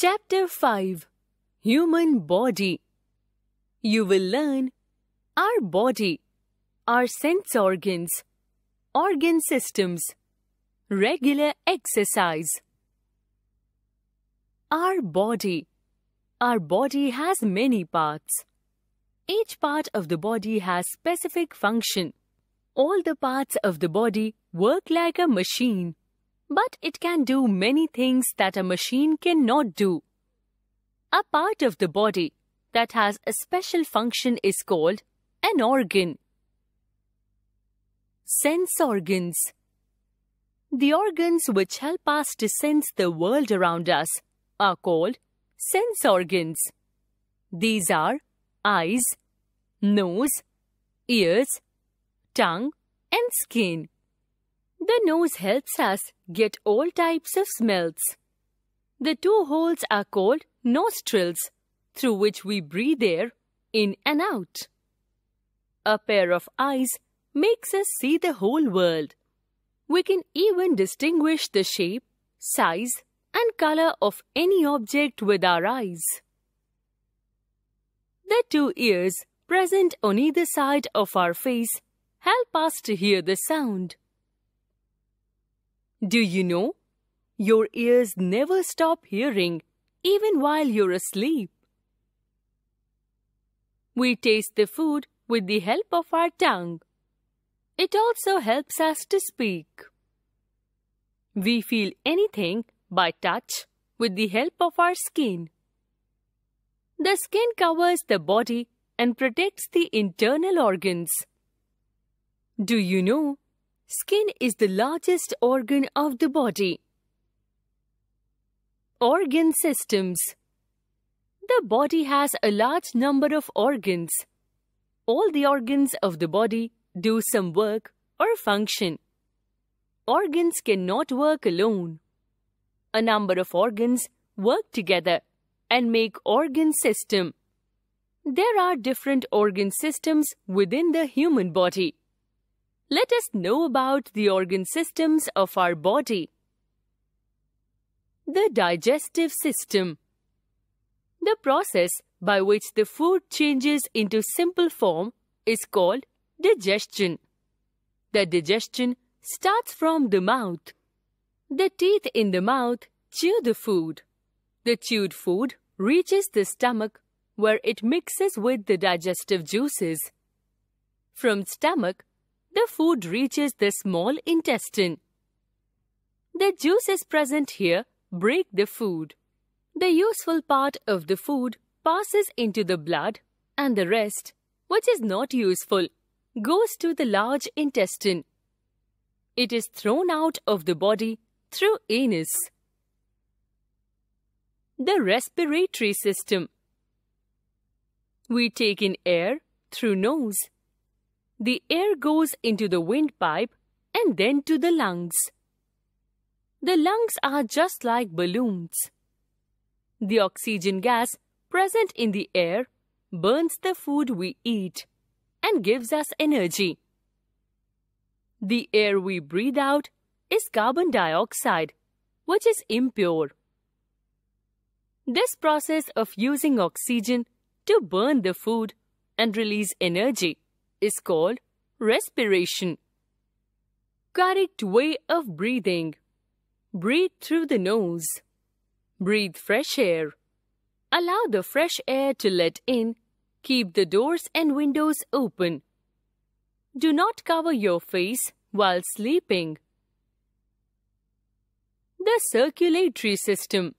Chapter 5 Human Body You will learn our body, our sense organs, organ systems, regular exercise. Our body. Our body has many parts. Each part of the body has specific function. All the parts of the body work like a machine but it can do many things that a machine cannot do. A part of the body that has a special function is called an organ. Sense organs. The organs which help us to sense the world around us are called sense organs. These are eyes, nose, ears, tongue and skin. The nose helps us get all types of smells. The two holes are called nostrils, through which we breathe air in and out. A pair of eyes makes us see the whole world. We can even distinguish the shape, size and color of any object with our eyes. The two ears present on either side of our face help us to hear the sound. Do you know? Your ears never stop hearing, even while you're asleep. We taste the food with the help of our tongue. It also helps us to speak. We feel anything by touch with the help of our skin. The skin covers the body and protects the internal organs. Do you know Skin is the largest organ of the body. Organ systems. The body has a large number of organs. All the organs of the body do some work or function. Organs cannot work alone. A number of organs work together and make organ system. There are different organ systems within the human body let us know about the organ systems of our body. The digestive system. The process by which the food changes into simple form is called digestion. The digestion starts from the mouth. The teeth in the mouth chew the food. The chewed food reaches the stomach where it mixes with the digestive juices. From stomach, the food reaches the small intestine. The juices present here break the food. The useful part of the food passes into the blood and the rest, which is not useful, goes to the large intestine. It is thrown out of the body through anus. The respiratory system. We take in air through nose the air goes into the windpipe and then to the lungs. The lungs are just like balloons. The oxygen gas present in the air burns the food we eat and gives us energy. The air we breathe out is carbon dioxide, which is impure. This process of using oxygen to burn the food and release energy is called respiration. Correct way of breathing. Breathe through the nose. Breathe fresh air. Allow the fresh air to let in. Keep the doors and windows open. Do not cover your face while sleeping. The circulatory system.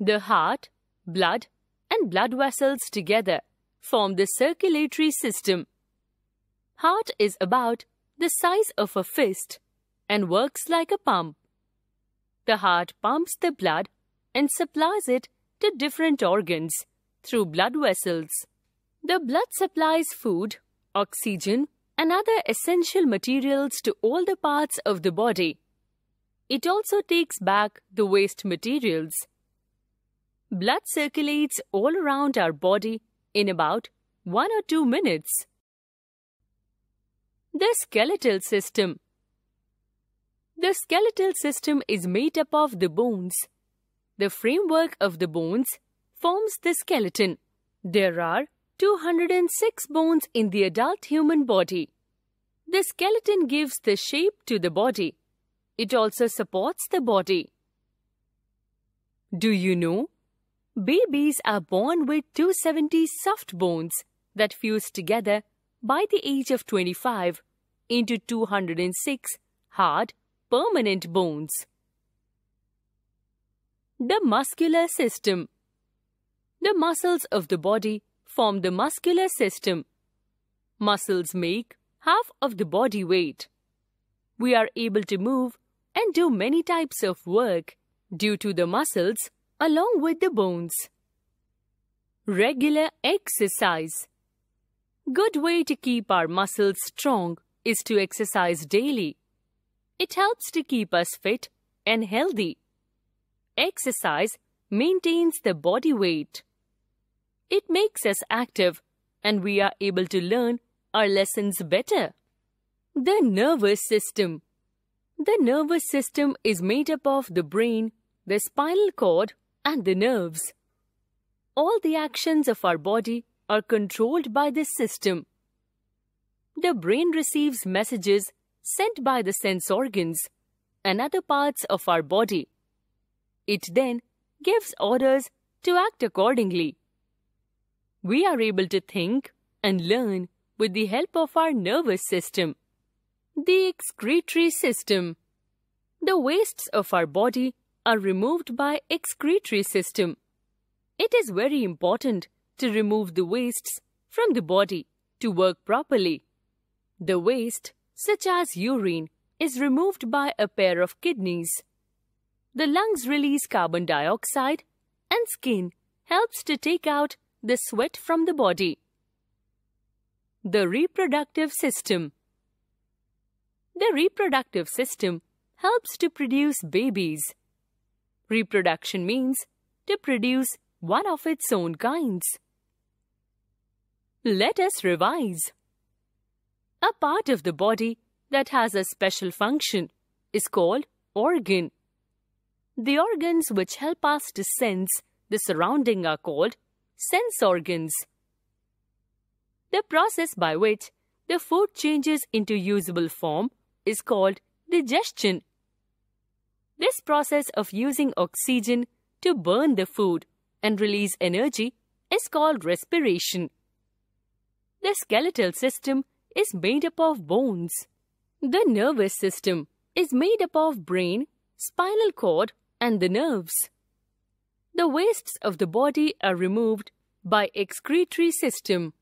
The heart, blood and blood vessels together form the circulatory system. Heart is about the size of a fist and works like a pump. The heart pumps the blood and supplies it to different organs through blood vessels. The blood supplies food, oxygen, and other essential materials to all the parts of the body. It also takes back the waste materials. Blood circulates all around our body in about one or two minutes. The skeletal system. The skeletal system is made up of the bones. The framework of the bones forms the skeleton. There are 206 bones in the adult human body. The skeleton gives the shape to the body. It also supports the body. Do you know Babies are born with 270 soft bones that fuse together by the age of 25 into 206 hard, permanent bones. The muscular system. The muscles of the body form the muscular system. Muscles make half of the body weight. We are able to move and do many types of work due to the muscles along with the bones. Regular exercise. Good way to keep our muscles strong is to exercise daily. It helps to keep us fit and healthy. Exercise maintains the body weight. It makes us active and we are able to learn our lessons better. The nervous system. The nervous system is made up of the brain, the spinal cord and the nerves. All the actions of our body are controlled by this system. The brain receives messages sent by the sense organs and other parts of our body. It then gives orders to act accordingly. We are able to think and learn with the help of our nervous system. The excretory system. The wastes of our body are removed by excretory system. It is very important to remove the wastes from the body to work properly. The waste, such as urine, is removed by a pair of kidneys. The lungs release carbon dioxide and skin helps to take out the sweat from the body. The reproductive system The reproductive system helps to produce babies. Reproduction means to produce one of its own kinds. Let us revise. A part of the body that has a special function is called organ. The organs which help us to sense the surrounding are called sense organs. The process by which the food changes into usable form is called digestion. This process of using oxygen to burn the food and release energy is called respiration. The skeletal system is made up of bones. The nervous system is made up of brain, spinal cord and the nerves. The wastes of the body are removed by excretory system.